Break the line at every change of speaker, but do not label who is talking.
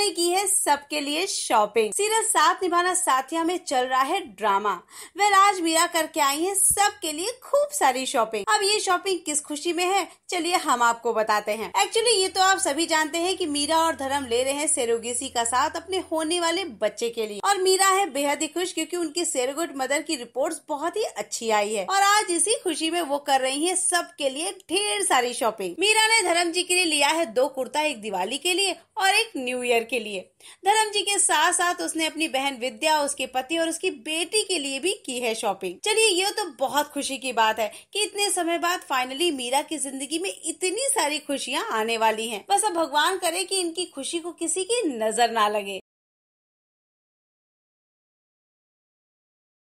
ने की है सबके लिए शॉपिंग सीरियल साथ निभाना साथिया में चल रहा है ड्रामा वह राज मीरा करके आई
है सबके लिए खूब सारी शॉपिंग अब ये शॉपिंग किस खुशी में है चलिए हम आपको बताते हैं एक्चुअली ये तो आप सभी जानते हैं कि मीरा और धर्म ले रहे हैं सेरोगेसी का साथ अपने होने वाले बच्चे के लिए और मीरा है बेहद ही खुश क्यूँकी उनकी सेरोगेट मदर की रिपोर्ट बहुत ही अच्छी आई है और आज इसी खुशी में वो कर रही है सबके लिए ढेर सारी शॉपिंग मीरा ने धर्म जी के लिए लिया है दो कुर्ता एक दिवाली के लिए और एक न्यू ईयर सागर के लिए धर्म जी के साथ साथ उसने अपनी बहन विद्या उसके पति और उसकी बेटी के लिए भी की है शॉपिंग चलिए ये तो बहुत खुशी की बात है कि इतने समय बाद फाइनली मीरा की जिंदगी में इतनी सारी
खुशियाँ आने वाली हैं बस अब भगवान
करे कि इनकी खुशी को किसी की नजर ना लगे